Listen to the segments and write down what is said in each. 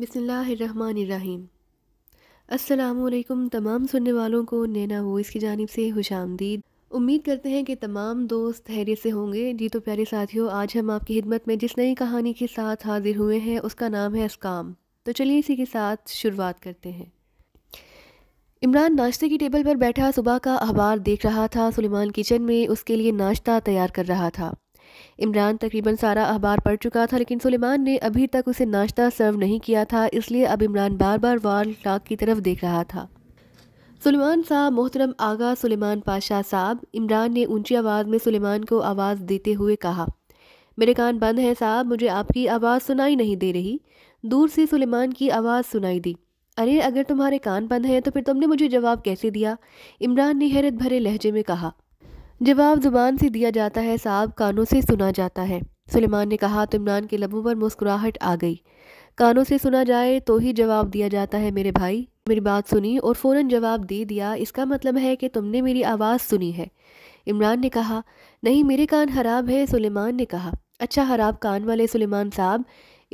बिसमीम् अलैक्म तमाम सुनने वालों को नैना वॉइस की जानब से खुश आमदीद उम्मीद करते हैं कि तमाम दोस्त धैर्य से होंगे जी तो प्यारे साथियों आज हम आपकी खिदमत में जिस नई कहानी के साथ हाजिर हुए हैं उसका नाम है असकाम तो चलिए इसी के साथ शुरुआत करते हैं इमरान नाश्ते की टेबल पर बैठा सुबह का अखबार देख रहा था सुलेमान किचन में उसके लिए नाश्ता तैयार कर रहा था इमरान तकरीबन सारा अखबार पढ़ चुका था लेकिन सुलेमान ने अभी तक उसे नाश्ता सर्व नहीं किया था इसलिए अब इमरान बार बार वाल क्लाक की तरफ देख रहा था सुलेमान साहब मोहतरम आगा सुलेमान पाशा साहब इमरान ने ऊंची आवाज़ में सुलेमान को आवाज़ देते हुए कहा मेरे कान बंद हैं साहब मुझे आपकी आवाज़ सुनाई नहीं दे रही दूर से सुलेमान की आवाज़ सुनाई दी अरे अगर तुम्हारे कान बंद हैं तो फिर तुमने मुझे जवाब कैसे दिया इमरान ने हैरत भरे लहजे में कहा जवाब जुबान से दिया जाता है साहब कानों से सुना जाता है सुलेमान ने कहा तो इमरान के लबों पर मुस्कुराहट आ गई कानों से सुना जाए तो ही जवाब दिया जाता है मेरे भाई मेरी बात सुनी और फौरन जवाब दे दिया इसका मतलब है कि तुमने मेरी आवाज़ सुनी है इमरान ने कहा नहीं मेरे कान खराब है सुलेमान ने कहा अच्छा खराब कान वाले सुलेमान साहब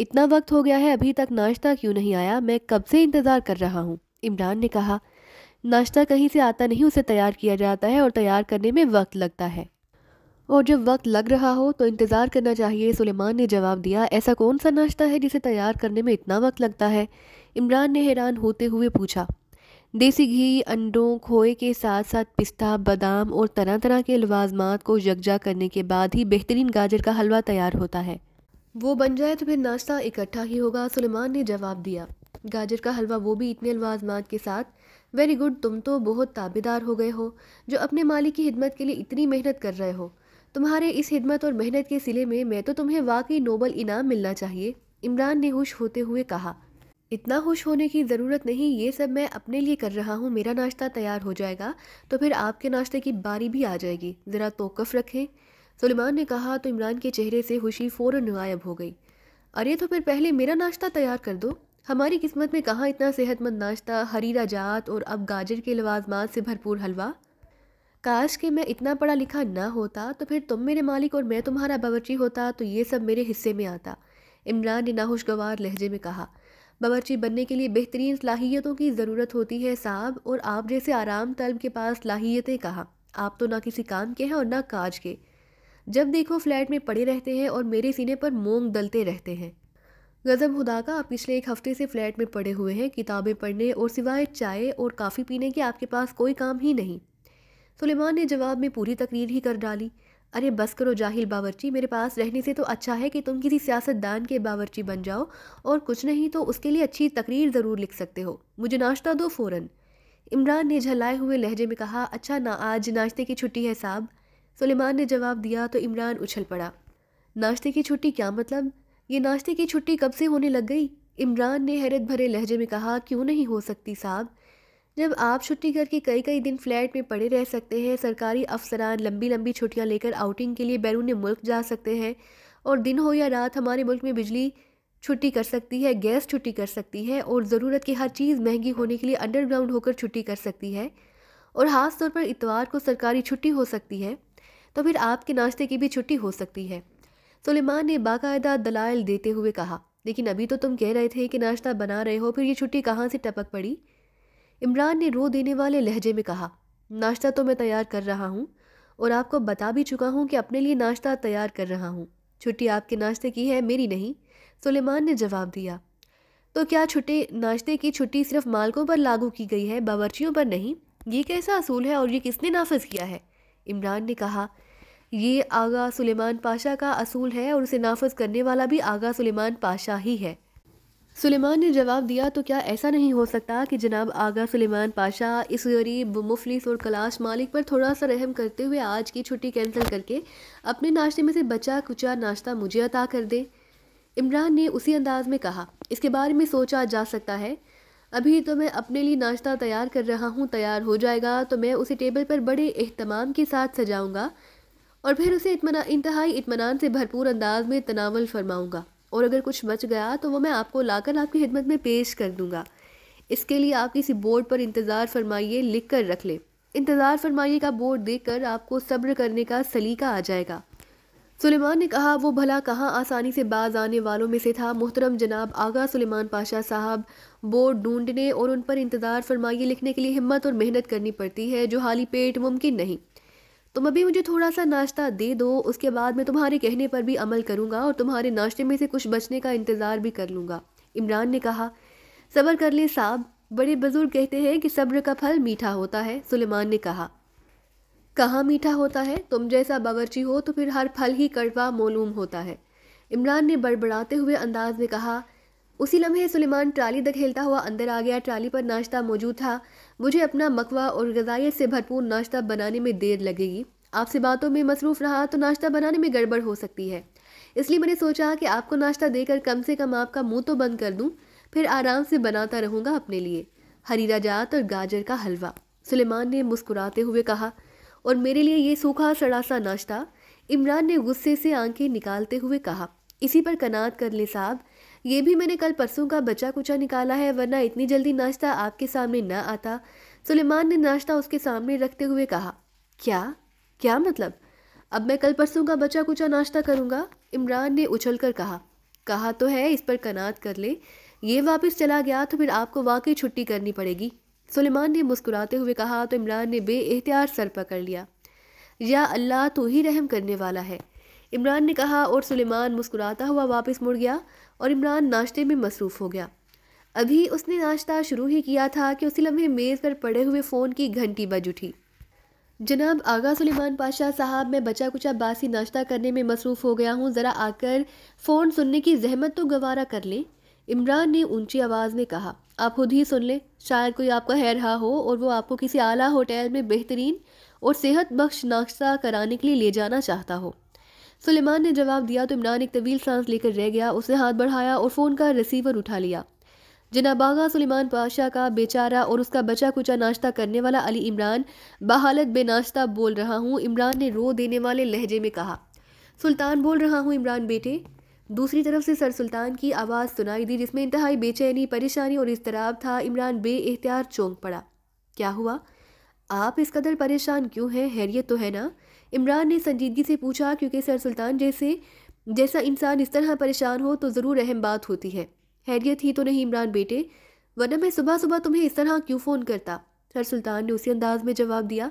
इतना वक्त हो गया है अभी तक नाश्ता क्यों नहीं आया मैं कब से इंतज़ार कर रहा हूँ इमरान ने कहा नाश्ता कहीं से आता नहीं उसे तैयार किया जाता है और तैयार करने में वक्त लगता है और जब वक्त लग रहा हो तो इंतज़ार करना चाहिए सुलेमान ने जवाब दिया ऐसा कौन सा नाश्ता है जिसे तैयार करने में इतना वक्त लगता है इमरान ने हैरान होते हुए पूछा देसी घी अंडों खोए के साथ साथ पिस्ता बादाम और तरह तरह के लवाजमात को यकजा करने के बाद ही बेहतरीन गाजर का हलवा तैयार होता है वो बन जाए तो फिर नाश्ता इकट्ठा ही होगा सुलेमान ने जवाब दिया गाजर का हलवा वो भी इतने लवाजमात के साथ वेरी गुड तुम तो बहुत ताबेदार हो गए हो जो अपने मालिक की हिदमत के लिए इतनी मेहनत कर रहे हो तुम्हारे इस हिदमत और मेहनत के सिले में मैं तो तुम्हें वाकई नोबल इनाम मिलना चाहिए इमरान ने खुश होते हुए कहा इतना खुश होने की ज़रूरत नहीं ये सब मैं अपने लिए कर रहा हूँ मेरा नाश्ता तैयार हो जाएगा तो फिर आपके नाश्ते की बारी भी आ जाएगी ज़रा तोकफ़ रखें सुलेमान ने कहा तो इमरान के चेहरे से खुशी फ़ौर गायब हो गई अरे तो फिर पहले मेरा नाश्ता तैयार कर दो हमारी किस्मत में कहाँ इतना सेहतमंद नाश्ता हरीरा जात और अब गाजर के लवाजमात से भरपूर हलवा काश के मैं इतना पढ़ा लिखा ना होता तो फिर तुम मेरे मालिक और मैं तुम्हारा बावरची होता तो ये सब मेरे हिस्से में आता इमरान ने नाखुशगवार लहजे में कहा बावरची बनने के लिए बेहतरीन सलाहियतों की ज़रूरत होती है साहब और आप जैसे आराम तलब के पास सलाहियतें कहा आप तो ना किसी काम के हैं और ना काज के जब देखो फ्लैट में पड़े रहते हैं और मेरे सीने पर मोंग दलते रहते हैं गज़ब खुदा का आप पिछले एक हफ्ते से फ्लैट में पड़े हुए हैं किताबें पढ़ने और सिवाय चाय और काफ़ी पीने के आपके पास कोई काम ही नहीं सुलेमान ने जवाब में पूरी तकरीर ही कर डाली अरे बस करो जाहिल बावरची मेरे पास रहने से तो अच्छा है कि तुम किसी सियासतदान के बावरची बन जाओ और कुछ नहीं तो उसके लिए अच्छी तकरीर ज़रूर लिख सकते हो मुझे नाश्ता दो फ़ौरन इमरान ने झलाए हुए लहजे में कहा अच्छा ना आज नाश्ते की छुट्टी है साहब सुलेमान ने जवाब दिया तो इमरान उछल पड़ा नाश्ते की छुट्टी क्या मतलब ये नाश्ते की छुट्टी कब से होने लग गई इमरान ने हैरत भरे लहजे में कहा क्यों नहीं हो सकती साहब जब आप छुट्टी करके कई कई दिन फ्लैट में पड़े रह सकते हैं सरकारी अफसरान लंबी लंबी छुट्टियां लेकर आउटिंग के लिए बैरून मुल्क जा सकते हैं और दिन हो या रात हमारे मुल्क में बिजली छुट्टी कर सकती है गैस छुट्टी कर सकती है और ज़रूरत की हर चीज़ महंगी होने के लिए अंडरग्राउंड होकर छुट्टी कर सकती है और ख़ास तौर पर इतवार को सरकारी छुट्टी हो सकती है तो फिर आपके नाश्ते की भी छुट्टी हो सकती है सुलेमान ने बाकायदा दलाल देते हुए कहा लेकिन अभी तो तुम कह रहे थे कि नाश्ता बना रहे हो फिर ये छुट्टी कहाँ से टपक पड़ी इमरान ने रो देने वाले लहजे में कहा नाश्ता तो मैं तैयार कर रहा हूँ और आपको बता भी चुका हूँ कि अपने लिए नाश्ता तैयार कर रहा हूँ छुट्टी आपके नाश्ते की है मेरी नहीं सुलेमान ने जवाब दिया तो क्या छुट्टी नाश्ते की छुट्टी सिर्फ मालकों पर लागू की गई है बावर्चियों पर नहीं ये कैसा असूल है और ये किसने नाफज किया है इमरान ने कहा ये आगा सुलेमान पाशा का असूल है और उसे नाफज करने वाला भी आगा सुलेमान पाशा ही है सुलेमान ने जवाब दिया तो क्या ऐसा नहीं हो सकता कि जनाब आगा सुलेमान पाशा इस गरीब मुफलिस और कलाश मालिक पर थोड़ा सा रहम करते हुए आज की छुट्टी कैंसिल करके अपने नाश्ते में से बचा कुचा नाश्ता मुझे अता कर दे इमरान ने उसी अंदाज में कहा इसके बारे में सोचा जा सकता है अभी तो मैं अपने लिए नाश्ता तैयार कर रहा हूँ तैयार हो जाएगा तो मैं उसे टेबल पर बड़े अहतमाम के साथ सजाऊँगा और फिर उसे इतमना इंतहाई इतमान से भरपूर अंदाज में तनावल फरमाऊँगा और अगर कुछ बच गया तो वह मैं आपको लाकर आपकी खिदमत में पेश कर दूँगा इसके लिए आप किसी बोर्ड पर इंतज़ार फरमाइए लिख कर रख लें इंतज़ार फरमाइए का बोर्ड कर आपको सब्र करने का सलीका आ जाएगा सुलेमान ने कहा वो भला कहाँ आसानी से बाज आने वालों में से था मोहतरम जनाब आगा सुलेमान पाशा साहब बोर्ड ढूंढने और उन पर इंतज़ार फरमाइए लिखने के लिए हिम्मत और मेहनत करनी पड़ती है जो हाली पेट मुमकिन नहीं तुम अभी मुझे थोड़ा सा नाश्ता दे दो उसके बाद मैं तुम्हारे कहने पर भी अमल करूँगा और तुम्हारे नाश्ते में से कुछ बचने का इंतज़ार भी कर लूँगा इमरान ने कहा सब्र कर ले साहब बड़े बुजुर्ग कहते हैं कि सब्र का फल मीठा होता है सुलेमान ने कहा कहाँ मीठा होता है तुम जैसा बावरची हो तो फिर हर फल ही कड़वा मालूम होता है इमरान ने बड़बड़ाते हुए अंदाज में कहा उसी लम्हे सुलेमान ट्राली दखेलता हुआ अंदर आ गया ट्राली पर नाश्ता मौजूद था मुझे अपना मकवा और गजाइत से भरपूर नाश्ता बनाने में देर लगेगी आपसे बातों में मसरूफ़ रहा तो नाश्ता बनाने में गड़बड़ हो सकती है इसलिए मैंने सोचा कि आपको नाश्ता देकर कम से कम आपका मुंह तो बंद कर दूं फिर आराम से बनाता रहूँगा अपने लिए हरीरा जात और गाजर का हलवा सुलेमान ने मुस्कुराते हुए कहा और मेरे लिए ये सूखा सड़ासा नाश्ता इमरान ने गुस्से से आंखें निकालते हुए कहा इसी पर कनात कर ले साहब ये भी मैंने कल परसों का बचा कुचा निकाला है वरना इतनी जल्दी नाश्ता आपके सामने न आता सुलेमान ने नाश्ता उसके सामने रखते हुए कहा क्या क्या मतलब अब मैं कल परसों का बचा कुचा नाश्ता करूँगा इमरान ने उछल कर कहा कहा तो है इस पर कनात कर ले ये वापस चला गया तो फिर आपको वाकई छुट्टी करनी पड़ेगी सुलेमान ने मुस्कुराते हुए कहा तो इमरान ने बे एहतियात सर पकड़ लिया या अल्लाह तो ही रहम करने वाला है इमरान ने कहा और सुलेमान मुस्कुराता हुआ वापस मुड़ गया और इमरान नाश्ते में मसरूफ़ हो गया अभी उसने नाश्ता शुरू ही किया था कि उसी लम्हे मेज़ पर पड़े हुए फ़ोन की घंटी बज उठी जनाब आगा सुलेमान पाशाह साहब मैं बचा कुचा बासी नाश्ता करने में मसरूफ़ हो गया हूँ ज़रा आकर फ़ोन सुनने की जहमत तो गवारा कर लें इमरान ने ऊंची आवाज़ में कहा आप खुद ही सुन लें शायद कोई आपका है रहा हो और वो आपको किसी आला होटल में बेहतरीन और सेहत बख्श नाश्ता कराने के लिए ले जाना चाहता हो सुलेमान ने जवाब दिया तो इमरान एक तवील सांस लेकर रह गया उसने हाथ बढ़ाया और फ़ोन का रिसीवर उठा लिया जिना बागा सुलेमान पाशाह का बेचारा और उसका बचा कुचा नाश्ता करने वाला अली इमरान बहालत बेनाश्ता बोल रहा हूँ इमरान ने रो देने वाले लहजे में कहा सुल्तान बोल रहा हूँ इमरान बेटे दूसरी तरफ से सर सुल्तान की आवाज़ सुनाई दी जिसमें इंतहाई बेचैनी परेशानी और इजतराब था इमरान बे एहतियार चौंक पड़ा क्या हुआ आप इस कदर परेशान क्यों हैं हैरियत तो है ना इमरान ने संजीदगी से पूछा क्योंकि सर सुल्तान जैसे जैसा इंसान इस तरह परेशान हो तो ज़रूर अहम बात होती है हैरियत ही तो नहीं इमरान बेटे वरना मैं सुबह सुबह तुम्हें इस तरह क्यों फ़ोन करता सर सुल्तान ने उसी अंदाज में जवाब दिया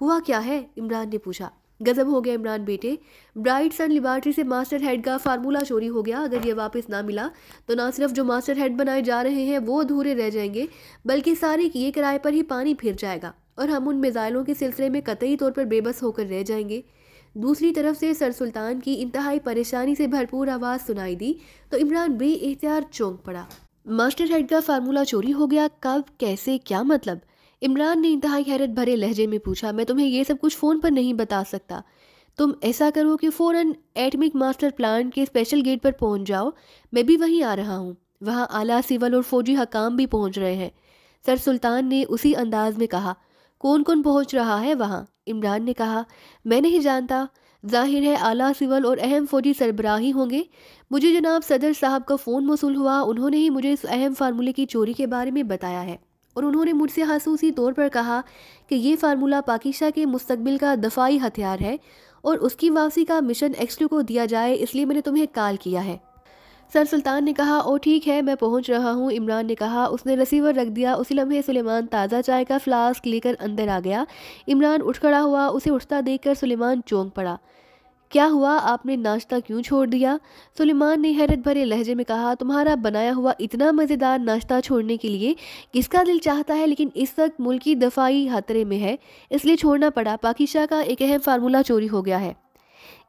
हुआ क्या है इमरान ने पूछा गजब हो गया इमरान बेटे ब्राइट सन लेबार्ट्री से मास्टर हेड का फार्मूला चोरी हो गया अगर ये वापस ना मिला तो ना सिर्फ जो मास्टर हेड बनाए जा रहे हैं वो अधूरे रह जाएंगे बल्कि सारे किए किराए पर ही पानी फिर जाएगा और हम उन मिज़ाइलों के सिलसिले में कतई तौर पर बेबस होकर रह जाएंगे दूसरी तरफ से सर सुल्तान की इंतहाई परेशानी से भरपूर आवाज़ सुनाई दी तो इमरान बे एहतियार चौंक पड़ा मास्टर हेड का फार्मूला चोरी हो गया कब कैसे क्या मतलब इमरान ने इंतहाई हैरत भरे लहजे में पूछा मैं तुम्हें यह सब कुछ फ़ोन पर नहीं बता सकता तुम ऐसा करो कि फ़ौर एटमिक मास्टर प्लान के स्पेशल गेट पर पहुँच जाओ मैं भी वहीं आ रहा हूँ वहाँ आला सिवल और फौजी हकाम भी पहुँच रहे हैं सर सुल्तान ने उसी अंदाज में कहा कौन कौन पहुंच रहा है वहाँ इमरान ने कहा मैं नहीं जानता जाहिर है आला सिवल और अहम फौजी सरबराही ही होंगे मुझे जनाब सदर साहब का फ़ोन मौसू हुआ उन्होंने ही मुझे इस अहम फार्मूले की चोरी के बारे में बताया है और उन्होंने मुझसे हासूसी तौर पर कहा कि ये फार्मूला पाकिस्तान के मुस्तबिल का दफाई हथियार है और उसकी वापसी का मिशन एक्सटू को दिया जाए इसलिए मैंने तुम्हें कॉल किया है सर सुल्तान ने कहा ओ ठीक है मैं पहुंच रहा हूं इमरान ने कहा उसने रिसीवर रख दिया उसी लम्हे सुलेमान ताज़ा चाय का फ्लास्क लेकर अंदर आ गया इमरान उठ खड़ा हुआ उसे उठता देखकर सुलेमान चौंक पड़ा क्या हुआ आपने नाश्ता क्यों छोड़ दिया सुलेमान ने हैरत भरे लहजे में कहा तुम्हारा बनाया हुआ इतना मज़ेदार नाश्ता छोड़ने के लिए किसका दिल चाहता है लेकिन इस वक्त मुल्क दफाई खतरे में है इसलिए छोड़ना पड़ा पाकिशा का एक अहम फार्मूला चोरी हो गया है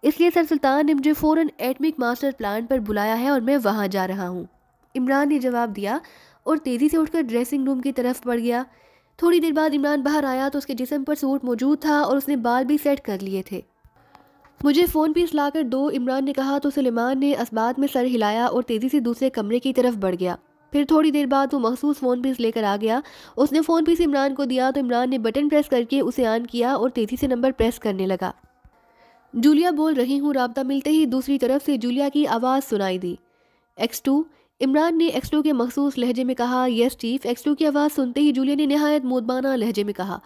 इसलिए सर सुल्तान ने मुझे फ़ौरन एटमिक मास्टर प्लान पर बुलाया है और मैं वहाँ जा रहा हूँ इमरान ने जवाब दिया और तेज़ी से उठकर ड्रेसिंग रूम की तरफ बढ़ गया थोड़ी देर बाद इमरान बाहर आया तो उसके जिसम पर सूट मौजूद था और उसने बाल भी सेट कर लिए थे मुझे फ़ोन पीस लाकर दो इमरान ने कहा तो सलेमान ने इस्बात में सर हिलाया और तेज़ी से दूसरे कमरे की तरफ बढ़ गया फिर थोड़ी देर बाद वो मखसूस फ़ोन पीस लेकर आ गया उसने फ़ोन पीस इमरान को दिया तो इमरान ने बटन प्रेस करके उसे ऑन किया और तेज़ी से नंबर प्रेस करने लगा जूलिया बोल रही हूँ रबता मिलते ही दूसरी तरफ से जूलिया की आवाज़ सुनाई दी एक्स टू इमरान ने एक्स टू के मखसूस लहजे में कहा यस चीफ एक्स टू की आवाज़ सुनते ही जूलिया ने नहायत मोदबाना लहजे में कहा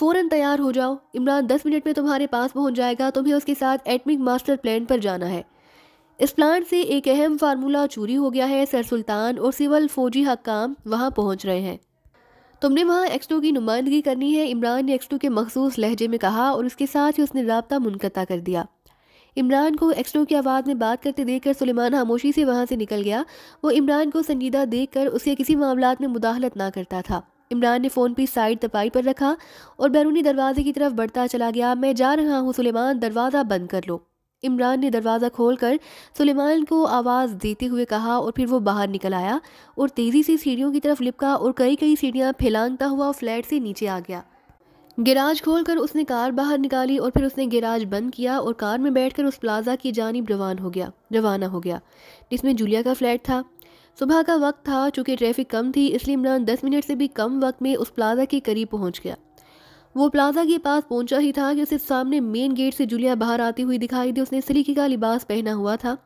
फ़ौरन तैयार हो जाओ इमरान दस मिनट में तुम्हारे पास पहुँच जाएगा तुम्हें उसके साथ एटमिक मास्टर प्लान पर जाना है इस प्लान से एक अहम फार्मूला चोरी हो गया है सर सुल्तान और सिविल फौजी हकाम वहाँ पहुँच रहे हैं तुमने वहाँ एक्स की नुमाइंदगी करनी है इमरान ने एक्स के मखसूस लहजे में कहा और उसके साथ ही उसने रबता मुनकता कर दिया इमरान को एक्सटो की आवाज़ में बात करते देखकर सुलेमान खामोशी से वहाँ से निकल गया वो इमरान को संजीदा देख कर उसे किसी मामला में मुदाहलत ना करता था इमरान ने फ़ोन पी साइड तपाई पर रखा और बैरूनी दरवाजे की तरफ बढ़ता चला गया मैं जा रहा हूँ सुलेमान दरवाज़ा बंद कर लो इमरान ने दरवाज़ा खोलकर सुलेमान को आवाज़ देते हुए कहा और फिर वो बाहर निकल आया और तेज़ी से सीढ़ियों की तरफ लिपका और कई कई सीढ़ियाँ फैलांगता हुआ फ्लैट से नीचे आ गया गिराज खोलकर उसने कार बाहर निकाली और फिर उसने गिराज बंद किया और कार में बैठकर उस प्लाजा की जानब रवान हो गया रवाना हो गया जिसमें जूलिया का फ्लैट था सुबह का वक्त था चूँकि ट्रैफिक कम थी इसलिए इमरान दस मिनट से भी कम वक्त में उस प्लाजा के करीब पहुँच गया वो प्लाजा के पास पहुंचा ही था कि उसे सामने मेन गेट से जूलिया बाहर आती हुई दिखाई दी उसने सिल्की का लिबास पहना हुआ था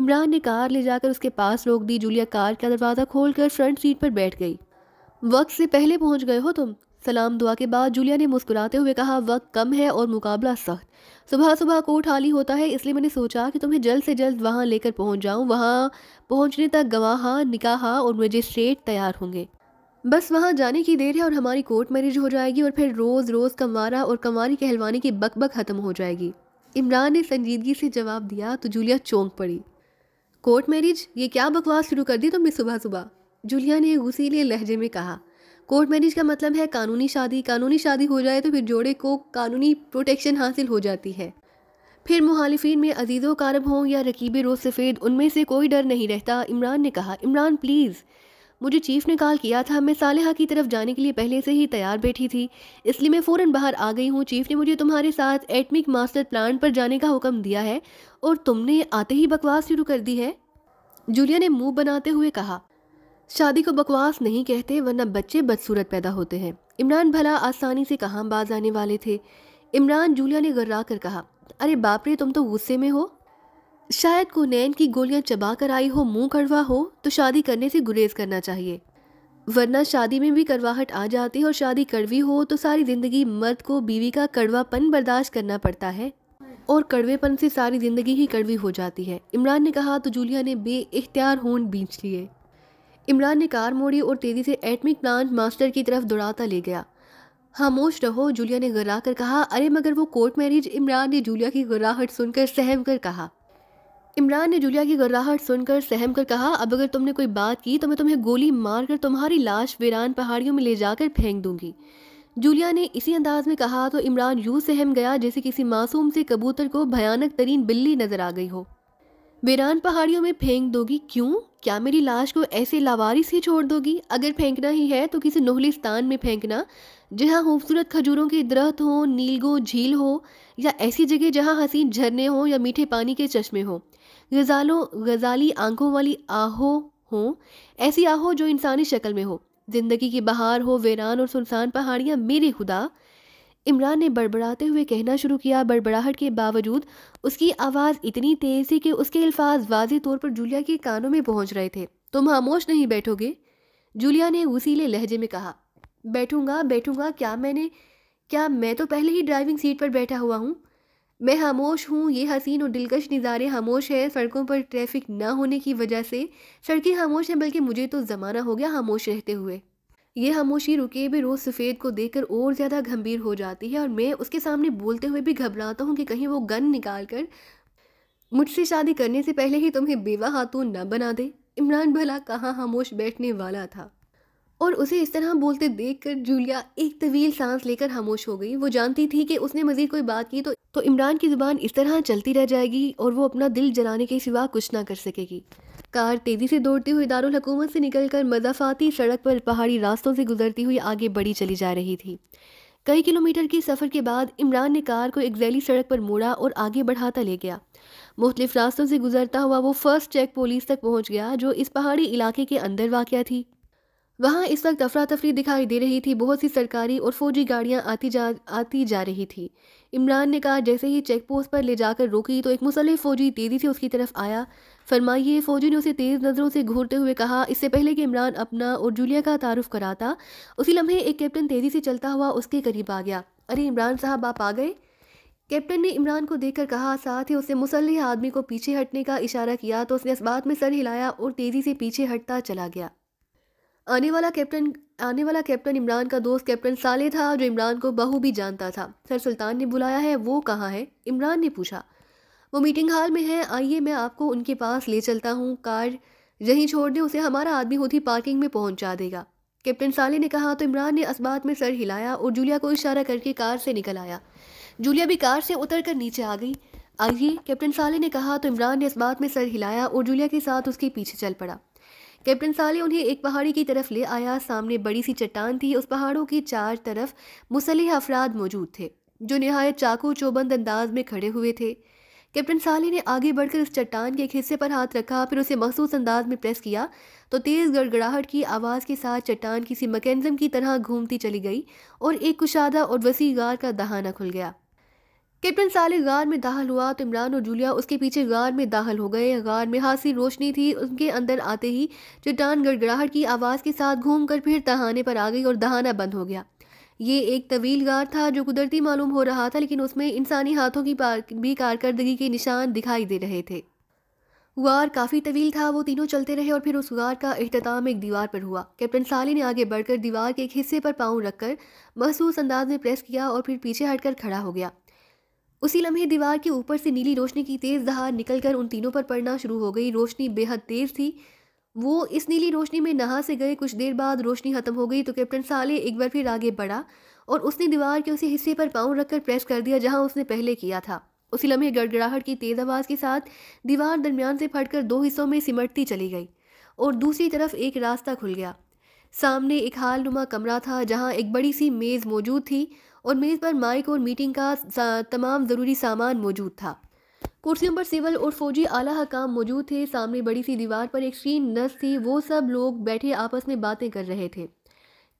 इमरान ने कार ले जाकर उसके पास रोक दी जूलिया कार का दरवाज़ा खोलकर फ्रंट सीट पर बैठ गई वक्त से पहले पहुंच गए हो तुम सलाम दुआ के बाद जूलिया ने मुस्कुराते हुए कहा वक्त कम है और मुकाबला सख्त सुबह सुबह कोर्ट हाली होता है इसलिए मैंने सोचा कि तुम्हें जल्द से जल्द वहाँ लेकर पहुँच जाऊँ वहाँ पहुँचने तक गवाहा निकाहा और मजिस्ट्रेट तैयार होंगे बस वहाँ जाने की देर है और हमारी कोर्ट मैरिज हो जाएगी और फिर रोज़ रोज़ कंवारा और कंवारी कहलवाने की बकबक ख़त्म हो जाएगी इमरान ने संजीदगी से जवाब दिया तो जूलिया चौंक पड़ी कोर्ट मैरिज ये क्या बकवास शुरू कर दी तुमने सुबह सुबह जूलिया ने उसीलिए लहजे में कहा कोर्ट मैरिज का मतलब है कानूनी शादी कानूनी शादी हो जाए तो फिर जोड़े को कानूनी प्रोटेक्शन हासिल हो जाती है फिर मुहालिफिन में अजीज़ो कारब हों या रकीब रोज़ सफ़ेद उनमें से कोई डर नहीं रहता इमरान ने कहा इमरान प्लीज़ मुझे चीफ ने कॉल किया था मैं सालहा की तरफ जाने के लिए पहले से ही तैयार बैठी थी इसलिए मैं फ़ौरन बाहर आ गई हूँ चीफ ने मुझे तुम्हारे साथ एटमिक मास्टर प्लान पर जाने का हुक्म दिया है और तुमने आते ही बकवास शुरू कर दी है जूलिया ने मुंह बनाते हुए कहा शादी को बकवास नहीं कहते वरना बच्चे बदसूरत पैदा होते हैं इमरान भला आसानी से कहाँ बाज आने वाले थे इमरान जूलिया ने गर्रा कर कहा अरे बाप रे तुम तो गुस्से में हो शायद कुनैन की गोलियां चबा कर आई हो मुंह कड़वा हो तो शादी करने से गुरेज करना चाहिए वरना शादी में भी कड़वाहट आ जाती है और शादी कड़वी हो तो सारी ज़िंदगी मर्द को बीवी का कड़वापन बर्दाश्त करना पड़ता है और कड़वेपन से सारी ज़िंदगी ही कड़वी हो जाती है इमरान ने कहा तो जूलिया ने बे इख्तियार होन बींच लिए इमरान ने कार मोड़ी और तेज़ी से एटमिक प्लांट मास्टर की तरफ दौड़ाता ले गया खामोश रहो जूलिया ने गरा कर कहा अरे मगर वो कोर्ट मैरिज इमरान ने जूलिया की गुराहट सुनकर सहम कर कहा इमरान ने जूलिया की गर्राहट सुनकर सहम कर कहा अब अगर तुमने कोई बात की तो मैं तुम्हें गोली मारकर तुम्हारी लाश वीरान पहाड़ियों में ले जाकर फेंक दूंगी जूलिया ने इसी अंदाज में कहा तो इमरान यूं सहम गया जैसे किसी मासूम से कबूतर को भयानक तरीन बिल्ली नजर आ गई हो वीरान पहाड़ियों में फेंक दोगी क्यों क्या मेरी लाश को ऐसे लावारिस ही छोड़ दोगी अगर फेंकना ही है तो किसी स्थान में फेंकना जहाँ खूबसूरत खजूरों के दरख्त हों नीलगो झील हो या ऐसी जगह जहाँ हसीन झरने हों या मीठे पानी के चश्मे हों गज़ालों गज़ाली आंखों वाली आहो हों ऐसी आहो जो इंसानी शक्ल में हो जिंदगी की बहार हो वीरान और सुनसान पहाड़ियाँ मेरे खुदा इमरान ने बड़बड़ाते हुए कहना शुरू किया बड़बड़ाहट के बावजूद उसकी आवाज़ इतनी तेज़ थी कि उसके अल्फाज वाजी तौर पर जूलिया के कानों में पहुंच रहे थे तुम खामोश नहीं बैठोगे जूलिया ने उसीले लहजे में कहा बैठूंगा बैठूंगा क्या मैंने क्या मैं तो पहले ही ड्राइविंग सीट पर बैठा हुआ हूँ मैं खामोश हूँ ये हसीन और दिलकश नज़ारे खामोश है सड़कों पर ट्रैफिक ना होने की वजह से सड़कें खामोश हैं बल्कि मुझे तो ज़माना हो गया खामोश रहते हुए ये खामोशी रुके भी रोज़ सफ़ेद को देखकर और ज़्यादा गंभीर हो जाती है और मैं उसके सामने बोलते हुए भी घबराता हूँ कि कहीं वो गन निकाल कर मुझसे शादी करने से पहले ही तुम्हें बेवा खातून न बना दे इमरान भला कहाँ खामोश बैठने वाला था और उसे इस तरह बोलते देखकर जूलिया एक तवील सांस लेकर खामोश हो गई वो जानती थी कि उसने मजीद कोई बात की तो तो इमरान की ज़ुबान इस तरह चलती रह जाएगी और वो अपना दिल जलाने के सिवा कुछ ना कर सकेगी कार तेज़ी से दौड़ती हुई दारकूमत से निकलकर मजाफाती सड़क पर पहाड़ी रास्तों से गुजरती हुई आगे बढ़ी चली जा रही थी कई किलोमीटर के सफ़र के बाद इमरान ने कार को एक जैली सड़क पर मोड़ा और आगे बढ़ाता ले गया मुख्तलिफ रास्तों से गुजरता हुआ वो फर्स्ट चेक पुलिस तक पहुंच गया जो इस पहाड़ी इलाके के अंदर वाक़ थी वहाँ इस वक्त अफरा तफरी दिखाई दे रही थी बहुत सी सरकारी और फौजी गाड़ियाँ आती जा आती जा रही थी इमरान ने कहा जैसे ही चेक पोस्ट पर ले जाकर रोकी तो एक मुसलह फौजी तेज़ी से उसकी तरफ आया फरमाइए फौजी ने उसे तेज़ नज़रों से घूरते हुए कहा इससे पहले कि इमरान अपना और जूलिया का तारुफ कराता उसी लम्हे एक कैप्टन तेज़ी से चलता हुआ उसके करीब आ गया अरे इमरान साहब आप आ गए कैप्टन ने इमरान को देखकर कहा साथ ही उसने मुसलह आदमी को पीछे हटने का इशारा किया तो उसने इस बात में सर हिलाया और तेज़ी से पीछे हटता चला गया आने वाला कैप्टन आने वाला कैप्टन इमरान का दोस्त कैप्टन साले था जो इमरान को बहू भी जानता था सर सुल्तान ने बुलाया है वो कहाँ है इमरान ने पूछा वो मीटिंग हॉल में है आइए मैं आपको उनके पास ले चलता हूँ कार यहीं छोड़ दें उसे हमारा आदमी होती पार्किंग में पहुँचा देगा कैप्टन साले ने कहा तो इमरान ने असबात में सर हिलाया और जूलिया को इशारा करके कार से निकल आया जूलिया भी कार से उतर कर नीचे आ गई आइए कैप्टन साले ने कहा तो इमरान ने इस बात में सर हिलाया और जूलिया के साथ उसके पीछे चल पड़ा कैप्टन साले उन्हें एक पहाड़ी की तरफ ले आया सामने बड़ी सी चट्टान थी उस पहाड़ों की चार तरफ मुसलह अफराद मौजूद थे जो नहायत चाकू चौबंद अंदाज में खड़े हुए थे कैप्टन साले ने आगे बढ़कर उस चट्टान के एक हिस्से पर हाथ रखा फिर उसे मखसूस अंदाज में प्रेस किया तो तेज़ गड़गड़ाहट की आवाज़ के साथ चट्टान किसी मकैनजम की तरह घूमती चली गई और एक कुशादा और वसी गार का दहाना खुल गया कैप्टन साले गार में दाखिल हुआ तो इमरान और जूलिया उसके पीछे गार में दाखिल हो गए गार में हासी रोशनी थी उनके अंदर आते ही चट्टान गड़गड़ाहट की आवाज़ के साथ घूम कर फिर दहाने पर आ गई और दहाना बंद हो गया ये एक तवील गार था जो कुदरती मालूम हो रहा था लेकिन उसमें इंसानी हाथों की भी कारकर्दगी के निशान दिखाई दे रहे थे गार काफ़ी तवील था वो तीनों चलते रहे और फिर उस गार का अहतमाम एक दीवार पर हुआ कैप्टन साली ने आगे बढ़कर दीवार के एक हिस्से पर पाँव रखकर महसूस अंदाज में प्रेस किया और फिर पीछे हटकर खड़ा हो गया उसी लम्हे दीवार के ऊपर से नीली रोशनी की तेज़ धार निकलकर उन तीनों पर पड़ना शुरू हो गई रोशनी बेहद तेज़ थी वो इस नीली रोशनी में नहा से गए कुछ देर बाद रोशनी ख़त्म हो गई तो कैप्टन साले एक बार फिर आगे बढ़ा और उसने दीवार के उसी हिस्से पर पाँव रखकर प्रेस कर दिया जहाँ उसने पहले किया था उसी लम्हे गड़गड़ाहट की तेज़ आवाज़ के साथ दीवार दरमियान से फटकर दो हिस्सों में सिमटती चली गई और दूसरी तरफ एक रास्ता खुल गया सामने एक हाल नुमा कमरा था जहाँ एक बड़ी सी मेज़ मौजूद थी और मेज़ पर माइक और मीटिंग का तमाम ज़रूरी सामान मौजूद था कुर्सियों पर सिविल और फौजी आला हकाम मौजूद थे सामने बड़ी सी दीवार पर एक शीन नस थी वो सब लोग बैठे आपस में बातें कर रहे थे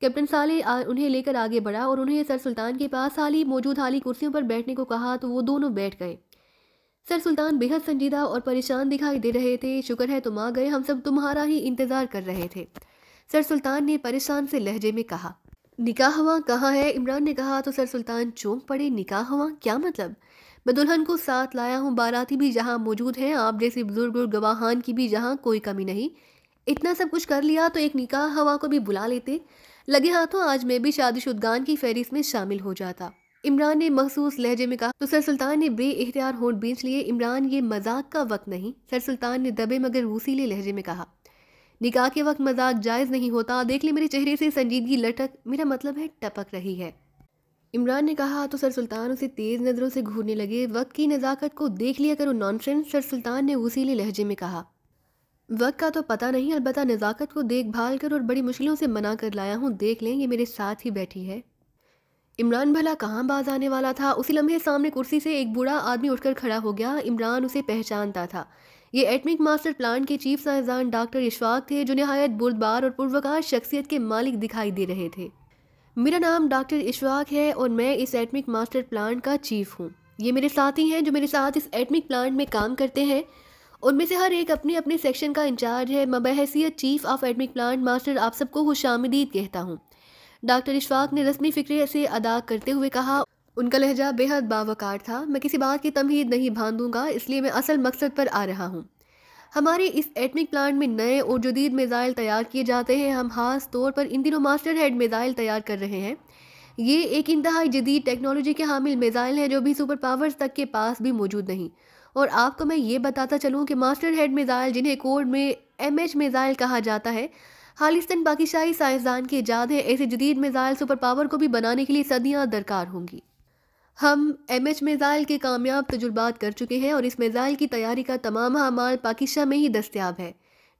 कैप्टन साले उन्हें लेकर आगे बढ़ा और उन्हें सर सुल्तान के पास हाली मौजूद हाली कुर्सियों पर बैठने को कहा तो वो दोनों बैठ गए सर सुल्तान बेहद संजीदा और परेशान दिखाई दे रहे थे शुक्र है तुम आ गए हम सब तुम्हारा ही इंतज़ार कर रहे थे सर सुल्तान ने परेशान से लहजे में कहा निकाह हवा कहाँ है इमरान ने कहा तो सर सुल्तान चौंक पड़े निकाह हवा क्या मतलब मैं दुल्हन को साथ लाया हूँ बाराती भी जहाँ मौजूद हैं आप जैसे बुजुर्ग और गवाहान की भी जहाँ कोई कमी नहीं इतना सब कुछ कर लिया तो एक निकाह हवा को भी बुला लेते लगे हाथों आज मैं भी शादीशुदगान की फहरिस्त में शामिल हो जाता इमरान ने मखसूस लहजे में कहा तो सर सुल्तान ने बे एहतियार होट बेच लिए इमरान ये मजाक का वक्त नहीं सर सुल्तान ने दबे मगर वसीले लहजे में कहा निकाह के वक्त मजाक जायज़ नहीं होता देख ले मेरे चेहरे से संजीदगी लटक मेरा मतलब है टपक रही है इमरान ने कहा तो सर सुल्तान उसे तेज़ नज़रों से घूरने लगे वक्त की नज़ाकत को देख लिया करो नॉनसेंस सर सुल्तान ने उसी लहजे में कहा वक्त का तो पता नहीं अलबत् नज़ाकत को देख भाल कर और बड़ी मुश्किलों से मना कर लाया हूँ देख लें ये मेरे साथ ही बैठी है इमरान भला कहाँ बाज आने वाला था उसी लम्हे सामने कुर्सी से एक बूढ़ा आदमी उठकर खड़ा हो गया इमरान उसे पहचानता था ये एटमिक मास्टर प्लान के चीफ साइंसदान डॉक्टर इशफाक थे जो नहायत बुरदबार और पुरवकार शख्सियत के मालिक दिखाई दे रहे थे मेरा नाम डॉक्टर इशफाक है और मैं इस एटमिक मास्टर प्लान का चीफ हूँ ये मेरे साथी हैं जो मेरे साथ इस एटमिक प्लांट में काम करते हैं उनमें से हर एक अपने अपने सेक्शन का इंचार्ज है मबहसीत chief of atomic plant master आप सबको खुश आमदीद कहता हूँ डॉक्टर इशफाक ने रस्मी फ़िक्रे से अदा करते हुए कहा उनका लहजा बेहद बावकार था मैं किसी बात की तमहीद नहीं बांधूंगा इसलिए मैं असल मकसद पर आ रहा हूँ हमारे इस एटमिक प्लांट में नए और जदीद मिज़ाइल तैयार किए जाते हैं हम खास तौर पर इन दिनों मास्टर हेड मिज़ाइल तैयार कर रहे हैं ये एक इंतहाई जदीद टेक्नोलॉजी के हामिल मिज़ाइल हैं जो भी सुपर पावर्स तक के पास भी मौजूद नहीं और आपको मैं ये बताता चलूँ कि मास्टर हेड मिज़ाइल जिन्हें कोड में एम एच मिज़ाइल कहा जाता है खालिस्तान बाकी शाही साइंसदान की ईजाद है ऐसे जदीद मिज़ाइल सुपर पावर को भी बनाने के लिए सदियाँ दरकार होंगी हम एम एच मेज़ाइल के कामयाब तजुर्बात कर चुके हैं और इस मेज़ाइल की तैयारी का तमाम हमाल पाकिस्तान में ही दस्तियाब है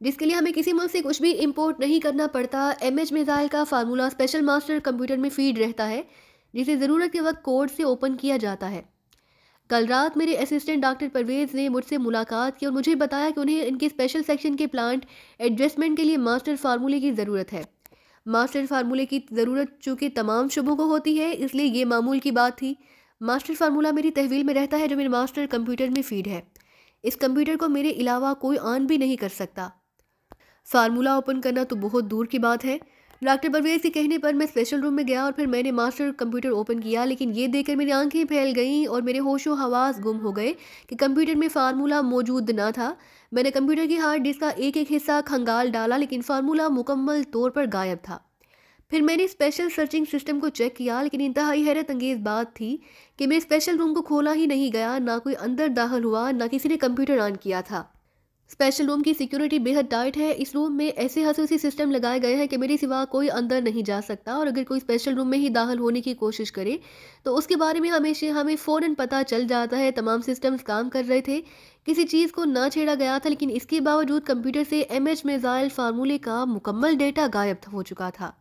जिसके लिए हमें किसी मुल्क से कुछ भी इम्पोर्ट नहीं करना पड़ता एम एच मेज़ाइल का फार्मूला स्पेशल मास्टर कंप्यूटर में फीड रहता है जिसे ज़रूरत के वक्त कोड से ओपन किया जाता है कल रात मेरे असिस्टेंट डॉक्टर परवेज़ ने मुझसे मुलाकात की और मुझे बताया कि उन्हें इनके स्पेशल सेक्शन के प्लांट एडजस्टमेंट के लिए मास्टर फार्मूले की ज़रूरत है मास्टर फार्मूले की ज़रूरत चूँकि तमाम शुभों को होती है इसलिए ये मामूल की बात थी मास्टर फार्मूला मेरी तहवील में रहता है जो मेरे मास्टर कंप्यूटर में फीड है इस कंप्यूटर को मेरे अलावा कोई ऑन भी नहीं कर सकता फार्मूला ओपन करना तो बहुत दूर की बात है डॉक्टर परवेज के कहने पर मैं स्पेशल रूम में गया और फिर मैंने मास्टर कंप्यूटर ओपन किया लेकिन ये देखकर मेरी आंखें फैल गईं और मेरे होशो हवास गुम हो गए कि कंप्यूटर में फार्मूला मौजूद ना था मैंने कंप्यूटर की हार्ड डिस्क का एक एक हिस्सा खंगाल डाला लेकिन फार्मूला मुकम्मल तौर पर गायब था फिर मैंने स्पेशल सर्चिंग सिस्टम को चेक किया लेकिन इंतहा हैरत अंगेज बात थी कि मेरे स्पेशल रूम को खोला ही नहीं गया ना कोई अंदर दाखिल हुआ ना किसी ने कंप्यूटर ऑन किया था स्पेशल रूम की सिक्योरिटी बेहद टाइट है इस रूम में ऐसे हसूसी सिस्टम लगाए गए हैं कि मेरे सिवा कोई अंदर नहीं जा सकता और अगर कोई स्पेशल रूम में ही दाखिल होने की कोशिश करे तो उसके बारे में हमेशा हमें फ़ौरन पता चल जाता है तमाम सिस्टम्स काम कर रहे थे किसी चीज़ को ना छेड़ा गया था लेकिन इसके बावजूद कंप्यूटर से एम एच मेजाइल फार्मूले का मुकम्मल डेटा गायब हो चुका था